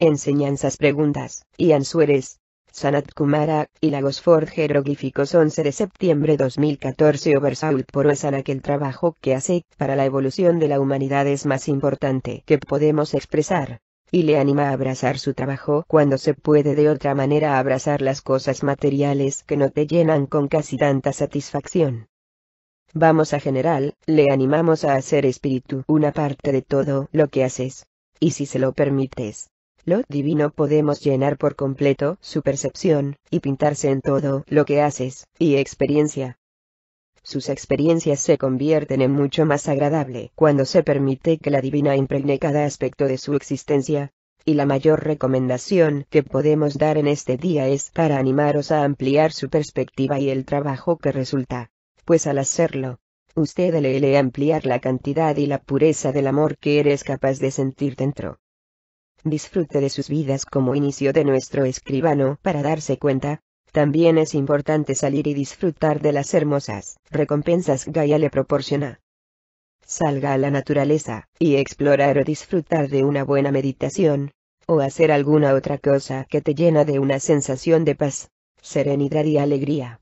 enseñanzas preguntas, Ian Suárez, Sanat Kumara, y Lagosford Jeroglíficos 11 de septiembre 2014 Oversault por que el trabajo que hace para la evolución de la humanidad es más importante que podemos expresar y le anima a abrazar su trabajo cuando se puede de otra manera abrazar las cosas materiales que no te llenan con casi tanta satisfacción. Vamos a general, le animamos a hacer espíritu una parte de todo lo que haces. Y si se lo permites, lo divino podemos llenar por completo su percepción, y pintarse en todo lo que haces, y experiencia. Sus experiencias se convierten en mucho más agradable cuando se permite que la divina impregne cada aspecto de su existencia, y la mayor recomendación que podemos dar en este día es para animaros a ampliar su perspectiva y el trabajo que resulta, pues al hacerlo, usted le ampliar la cantidad y la pureza del amor que eres capaz de sentir dentro disfrute de sus vidas como inicio de nuestro escribano para darse cuenta. También es importante salir y disfrutar de las hermosas recompensas Gaia le proporciona. Salga a la naturaleza, y explorar o disfrutar de una buena meditación, o hacer alguna otra cosa que te llena de una sensación de paz, serenidad y alegría.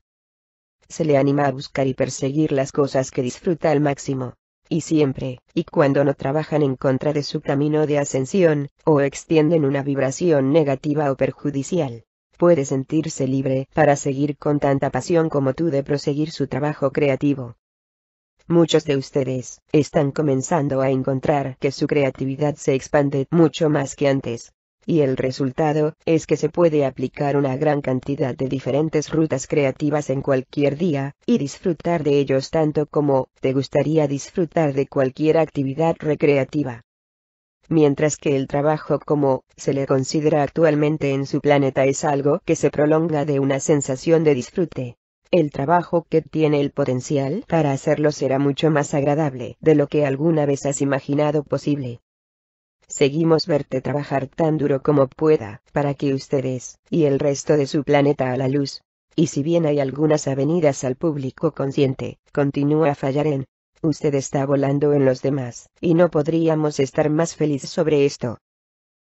Se le anima a buscar y perseguir las cosas que disfruta al máximo, y siempre, y cuando no trabajan en contra de su camino de ascensión, o extienden una vibración negativa o perjudicial. Puede sentirse libre para seguir con tanta pasión como tú de proseguir su trabajo creativo. Muchos de ustedes están comenzando a encontrar que su creatividad se expande mucho más que antes, y el resultado es que se puede aplicar una gran cantidad de diferentes rutas creativas en cualquier día, y disfrutar de ellos tanto como te gustaría disfrutar de cualquier actividad recreativa mientras que el trabajo como se le considera actualmente en su planeta es algo que se prolonga de una sensación de disfrute. El trabajo que tiene el potencial para hacerlo será mucho más agradable de lo que alguna vez has imaginado posible seguimos verte trabajar tan duro como pueda, para que ustedes, y el resto de su planeta a la luz. Y si bien hay algunas avenidas al público consciente, continúa a fallar en. Usted está volando en los demás, y no podríamos estar más felices sobre esto.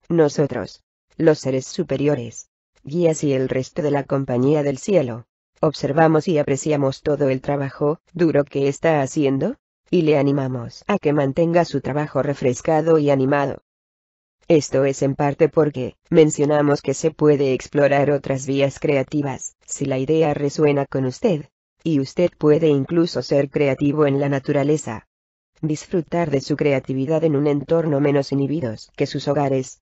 Nosotros, los seres superiores, guías y el resto de la compañía del cielo, observamos y apreciamos todo el trabajo duro que está haciendo, y le animamos a que mantenga su trabajo refrescado y animado. Esto es en parte porque, mencionamos que se puede explorar otras vías creativas, si la idea resuena con usted. Y usted puede incluso ser creativo en la naturaleza. Disfrutar de su creatividad en un entorno menos inhibidos que sus hogares.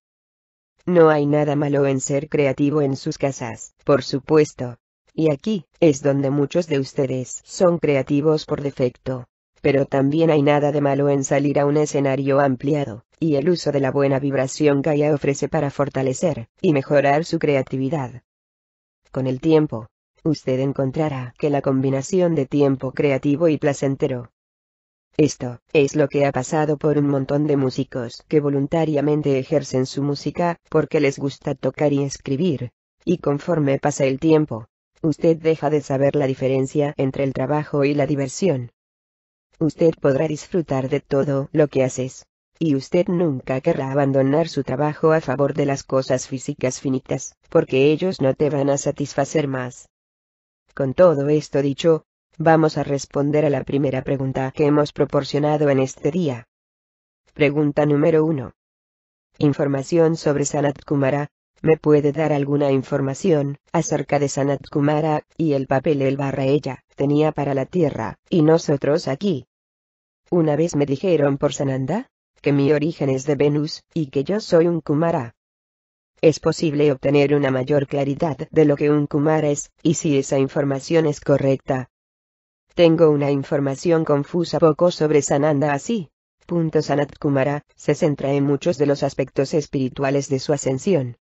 No hay nada malo en ser creativo en sus casas, por supuesto. Y aquí, es donde muchos de ustedes son creativos por defecto pero también hay nada de malo en salir a un escenario ampliado, y el uso de la buena vibración que haya ofrece para fortalecer y mejorar su creatividad. Con el tiempo, usted encontrará que la combinación de tiempo creativo y placentero. Esto es lo que ha pasado por un montón de músicos que voluntariamente ejercen su música porque les gusta tocar y escribir. Y conforme pasa el tiempo, usted deja de saber la diferencia entre el trabajo y la diversión usted podrá disfrutar de todo lo que haces. Y usted nunca querrá abandonar su trabajo a favor de las cosas físicas finitas, porque ellos no te van a satisfacer más. Con todo esto dicho, vamos a responder a la primera pregunta que hemos proporcionado en este día. Pregunta número 1. Información sobre Sanat Kumara. ¿Me puede dar alguna información acerca de Sanat Kumara y el papel el barra ella tenía para la Tierra y nosotros aquí? Una vez me dijeron por Sananda, que mi origen es de Venus, y que yo soy un Kumara. Es posible obtener una mayor claridad de lo que un Kumara es, y si esa información es correcta. Tengo una información confusa poco sobre Sananda así. Punto Sanat Kumara, se centra en muchos de los aspectos espirituales de su ascensión.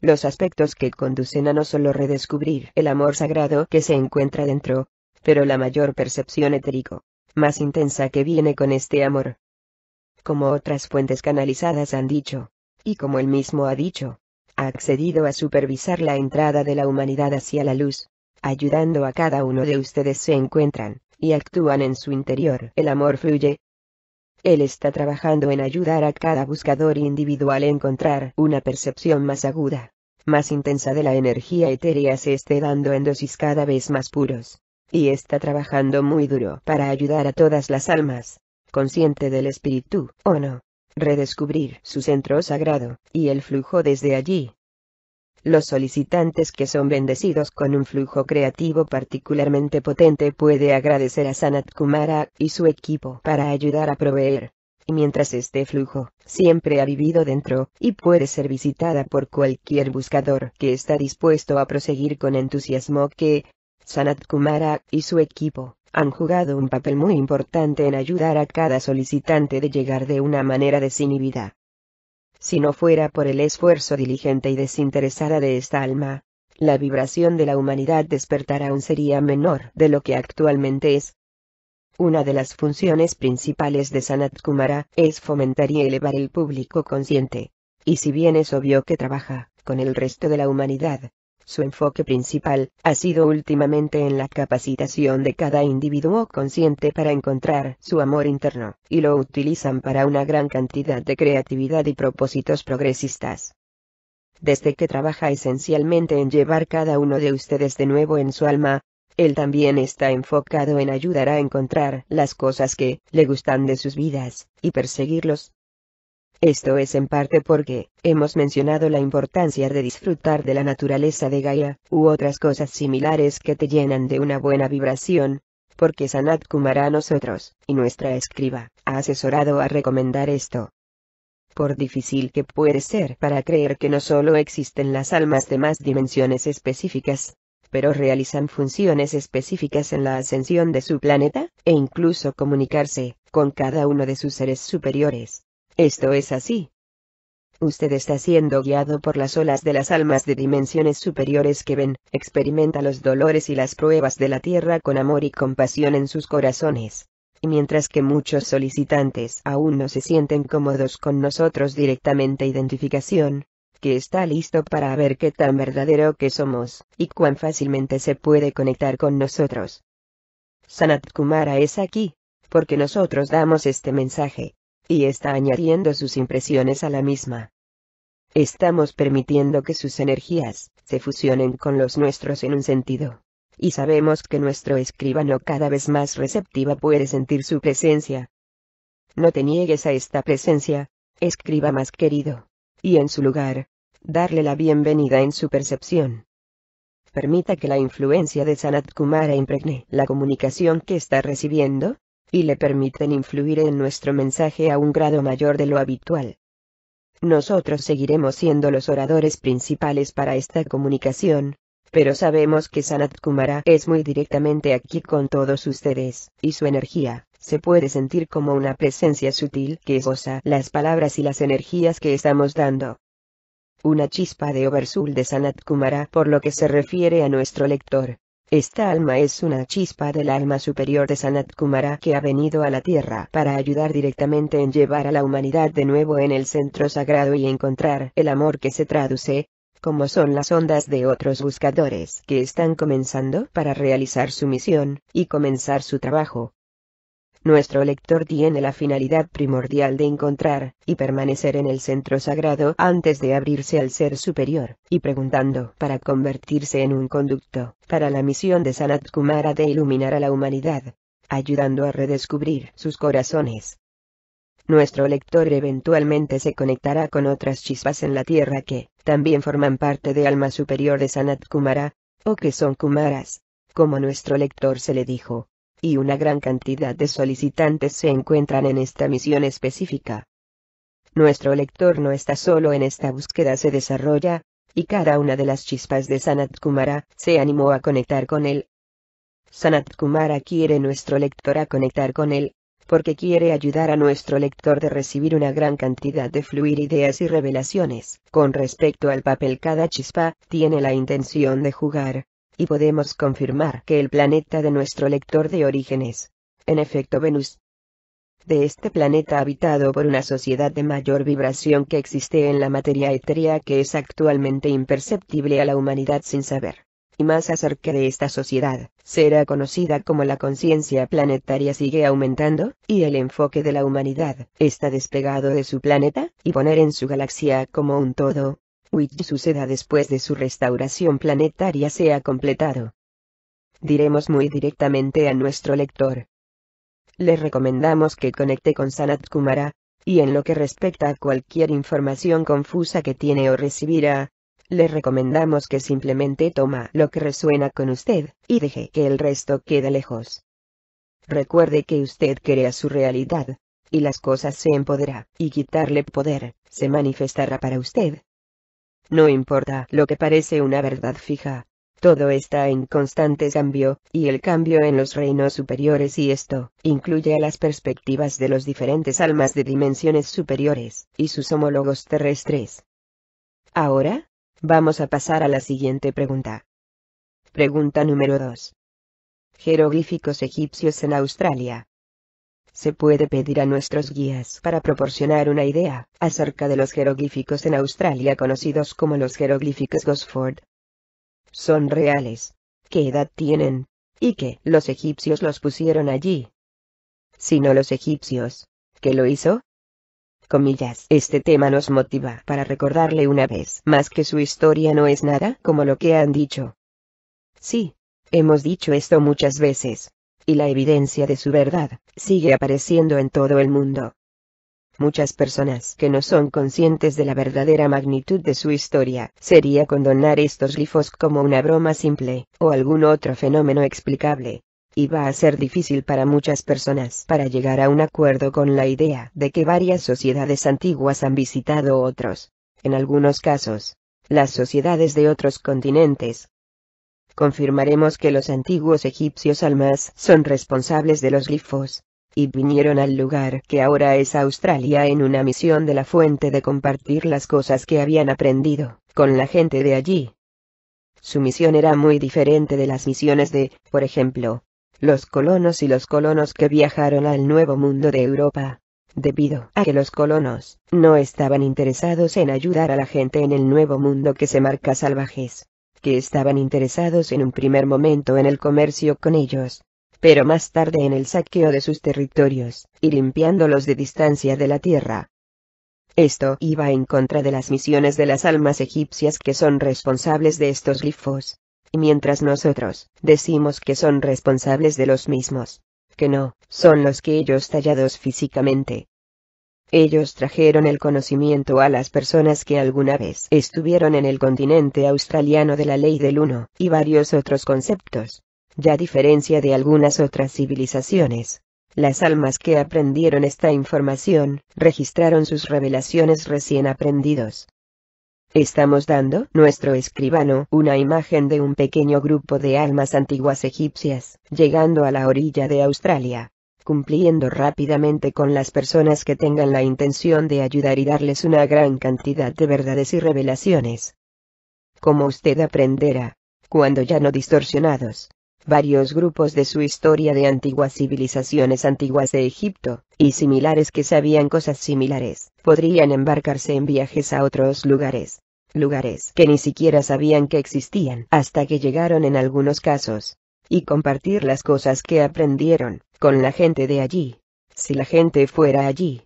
Los aspectos que conducen a no solo redescubrir el amor sagrado que se encuentra dentro, pero la mayor percepción etérico, más intensa que viene con este amor. Como otras fuentes canalizadas han dicho, y como él mismo ha dicho, ha accedido a supervisar la entrada de la humanidad hacia la luz, ayudando a cada uno de ustedes se encuentran, y actúan en su interior. El amor fluye. Él está trabajando en ayudar a cada buscador individual a encontrar una percepción más aguda, más intensa de la energía etérea se esté dando en dosis cada vez más puros y está trabajando muy duro para ayudar a todas las almas, consciente del espíritu, o no, redescubrir su centro sagrado, y el flujo desde allí. Los solicitantes que son bendecidos con un flujo creativo particularmente potente puede agradecer a Sanat Kumara y su equipo para ayudar a proveer. Y mientras este flujo siempre ha vivido dentro, y puede ser visitada por cualquier buscador que está dispuesto a proseguir con entusiasmo que, Sanat Kumara y su equipo han jugado un papel muy importante en ayudar a cada solicitante de llegar de una manera desinhibida. Si no fuera por el esfuerzo diligente y desinteresada de esta alma, la vibración de la humanidad despertar aún sería menor de lo que actualmente es. Una de las funciones principales de Sanat Kumara es fomentar y elevar el público consciente. Y si bien es obvio que trabaja con el resto de la humanidad, su enfoque principal, ha sido últimamente en la capacitación de cada individuo consciente para encontrar su amor interno, y lo utilizan para una gran cantidad de creatividad y propósitos progresistas desde que trabaja esencialmente en llevar cada uno de ustedes de nuevo en su alma, él también está enfocado en ayudar a encontrar las cosas que le gustan de sus vidas, y perseguirlos, esto es en parte porque, hemos mencionado la importancia de disfrutar de la naturaleza de Gaia, u otras cosas similares que te llenan de una buena vibración, porque Sanat Kumara a nosotros, y nuestra escriba, ha asesorado a recomendar esto. Por difícil que puede ser para creer que no solo existen las almas de más dimensiones específicas, pero realizan funciones específicas en la ascensión de su planeta, e incluso comunicarse, con cada uno de sus seres superiores esto es así. Usted está siendo guiado por las olas de las almas de dimensiones superiores que ven, experimenta los dolores y las pruebas de la tierra con amor y compasión en sus corazones. Y mientras que muchos solicitantes aún no se sienten cómodos con nosotros directamente identificación, que está listo para ver qué tan verdadero que somos, y cuán fácilmente se puede conectar con nosotros. Sanat Kumara es aquí, porque nosotros damos este mensaje y está añadiendo sus impresiones a la misma. Estamos permitiendo que sus energías se fusionen con los nuestros en un sentido. Y sabemos que nuestro escribano cada vez más receptiva puede sentir su presencia. No te niegues a esta presencia, escriba más querido. Y en su lugar, darle la bienvenida en su percepción. Permita que la influencia de Sanat Kumara impregne la comunicación que está recibiendo, y le permiten influir en nuestro mensaje a un grado mayor de lo habitual. Nosotros seguiremos siendo los oradores principales para esta comunicación, pero sabemos que Sanat Kumara es muy directamente aquí con todos ustedes, y su energía, se puede sentir como una presencia sutil que goza las palabras y las energías que estamos dando. Una chispa de Oversul de Sanat Kumara por lo que se refiere a nuestro lector, esta alma es una chispa del alma superior de Sanat Kumara que ha venido a la Tierra para ayudar directamente en llevar a la humanidad de nuevo en el centro sagrado y encontrar el amor que se traduce, como son las ondas de otros buscadores que están comenzando para realizar su misión, y comenzar su trabajo. Nuestro lector tiene la finalidad primordial de encontrar, y permanecer en el centro sagrado antes de abrirse al ser superior, y preguntando para convertirse en un conducto, para la misión de Sanat Kumara de iluminar a la humanidad, ayudando a redescubrir sus corazones. Nuestro lector eventualmente se conectará con otras chispas en la Tierra que, también forman parte de alma superior de Sanat Kumara, o que son Kumaras, como nuestro lector se le dijo, y una gran cantidad de solicitantes se encuentran en esta misión específica. Nuestro lector no está solo en esta búsqueda, se desarrolla, y cada una de las chispas de Sanat Kumara se animó a conectar con él. Sanat Kumara quiere nuestro lector a conectar con él, porque quiere ayudar a nuestro lector de recibir una gran cantidad de fluir ideas y revelaciones. Con respecto al papel cada chispa tiene la intención de jugar, y podemos confirmar que el planeta de nuestro lector de origen es, en efecto, Venus. De este planeta habitado por una sociedad de mayor vibración que existe en la materia etérea que es actualmente imperceptible a la humanidad sin saber. Y más acerca de esta sociedad, será conocida como la conciencia planetaria sigue aumentando, y el enfoque de la humanidad está despegado de su planeta, y poner en su galaxia como un todo, which suceda después de su restauración planetaria sea completado. Diremos muy directamente a nuestro lector. Le recomendamos que conecte con Sanat Kumara, y en lo que respecta a cualquier información confusa que tiene o recibirá, le recomendamos que simplemente toma lo que resuena con usted, y deje que el resto quede lejos. Recuerde que usted crea su realidad, y las cosas se empodera, y quitarle poder, se manifestará para usted, no importa lo que parece una verdad fija. Todo está en constante cambio, y el cambio en los reinos superiores y esto, incluye a las perspectivas de los diferentes almas de dimensiones superiores, y sus homólogos terrestres. Ahora, vamos a pasar a la siguiente pregunta. Pregunta número 2. Jeroglíficos egipcios en Australia se puede pedir a nuestros guías para proporcionar una idea acerca de los jeroglíficos en Australia conocidos como los jeroglíficos Gosford. Son reales. ¿Qué edad tienen? Y qué? los egipcios los pusieron allí. Si no los egipcios, ¿qué lo hizo? Comillas. Este tema nos motiva para recordarle una vez más que su historia no es nada como lo que han dicho. Sí, hemos dicho esto muchas veces, y la evidencia de su verdad, sigue apareciendo en todo el mundo. Muchas personas que no son conscientes de la verdadera magnitud de su historia, sería condonar estos glifos como una broma simple, o algún otro fenómeno explicable, y va a ser difícil para muchas personas para llegar a un acuerdo con la idea de que varias sociedades antiguas han visitado otros. En algunos casos, las sociedades de otros continentes, confirmaremos que los antiguos egipcios almas son responsables de los glifos, y vinieron al lugar que ahora es Australia en una misión de la fuente de compartir las cosas que habían aprendido, con la gente de allí. Su misión era muy diferente de las misiones de, por ejemplo, los colonos y los colonos que viajaron al Nuevo Mundo de Europa. Debido a que los colonos no estaban interesados en ayudar a la gente en el Nuevo Mundo que se marca salvajes, que estaban interesados en un primer momento en el comercio con ellos, pero más tarde en el saqueo de sus territorios, y limpiándolos de distancia de la tierra. Esto iba en contra de las misiones de las almas egipcias que son responsables de estos glifos, mientras nosotros, decimos que son responsables de los mismos, que no, son los que ellos tallados físicamente, ellos trajeron el conocimiento a las personas que alguna vez estuvieron en el continente australiano de la ley del uno, y varios otros conceptos. Ya a diferencia de algunas otras civilizaciones, las almas que aprendieron esta información, registraron sus revelaciones recién aprendidos. Estamos dando nuestro escribano una imagen de un pequeño grupo de almas antiguas egipcias, llegando a la orilla de Australia cumpliendo rápidamente con las personas que tengan la intención de ayudar y darles una gran cantidad de verdades y revelaciones. Como usted aprenderá, cuando ya no distorsionados, varios grupos de su historia de antiguas civilizaciones antiguas de Egipto, y similares que sabían cosas similares, podrían embarcarse en viajes a otros lugares, lugares que ni siquiera sabían que existían hasta que llegaron en algunos casos, y compartir las cosas que aprendieron, con la gente de allí, si la gente fuera allí.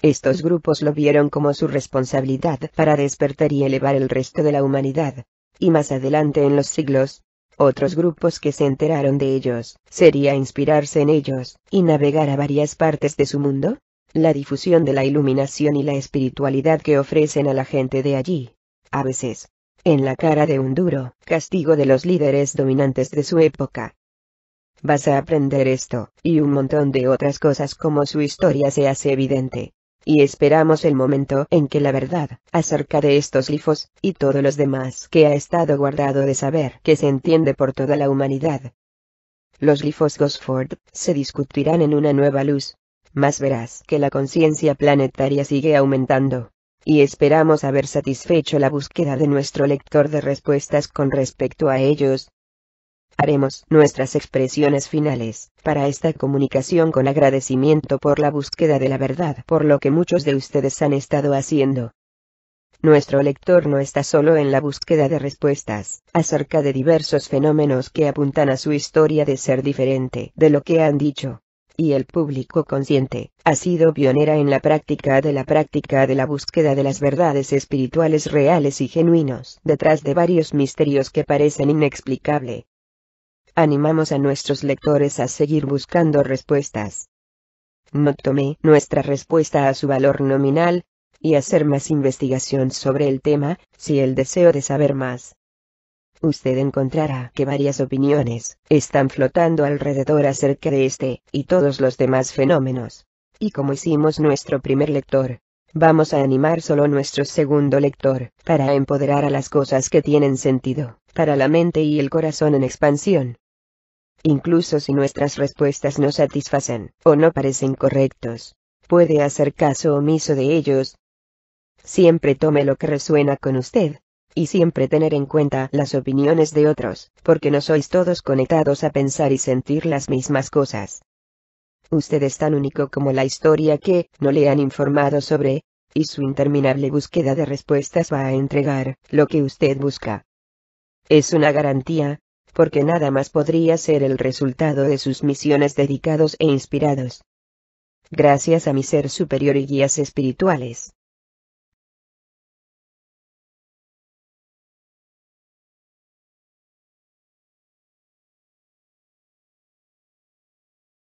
Estos grupos lo vieron como su responsabilidad para despertar y elevar el resto de la humanidad. Y más adelante en los siglos, otros grupos que se enteraron de ellos, sería inspirarse en ellos, y navegar a varias partes de su mundo. La difusión de la iluminación y la espiritualidad que ofrecen a la gente de allí. A veces, en la cara de un duro castigo de los líderes dominantes de su época. Vas a aprender esto, y un montón de otras cosas como su historia se hace evidente. Y esperamos el momento en que la verdad, acerca de estos glifos, y todos los demás que ha estado guardado de saber que se entiende por toda la humanidad. Los glifos Gosford, se discutirán en una nueva luz. Más verás que la conciencia planetaria sigue aumentando y esperamos haber satisfecho la búsqueda de nuestro lector de respuestas con respecto a ellos. Haremos nuestras expresiones finales para esta comunicación con agradecimiento por la búsqueda de la verdad, por lo que muchos de ustedes han estado haciendo. Nuestro lector no está solo en la búsqueda de respuestas acerca de diversos fenómenos que apuntan a su historia de ser diferente de lo que han dicho y el público consciente, ha sido pionera en la práctica de la práctica de la búsqueda de las verdades espirituales reales y genuinos detrás de varios misterios que parecen inexplicable. Animamos a nuestros lectores a seguir buscando respuestas. No tomé nuestra respuesta a su valor nominal, y hacer más investigación sobre el tema, si el deseo de saber más usted encontrará que varias opiniones están flotando alrededor acerca de este y todos los demás fenómenos. Y como hicimos nuestro primer lector, vamos a animar solo nuestro segundo lector para empoderar a las cosas que tienen sentido para la mente y el corazón en expansión. Incluso si nuestras respuestas no satisfacen o no parecen correctos, puede hacer caso omiso de ellos. Siempre tome lo que resuena con usted, y siempre tener en cuenta las opiniones de otros, porque no sois todos conectados a pensar y sentir las mismas cosas. Usted es tan único como la historia que no le han informado sobre, y su interminable búsqueda de respuestas va a entregar lo que usted busca. Es una garantía, porque nada más podría ser el resultado de sus misiones dedicados e inspirados. Gracias a mi ser superior y guías espirituales,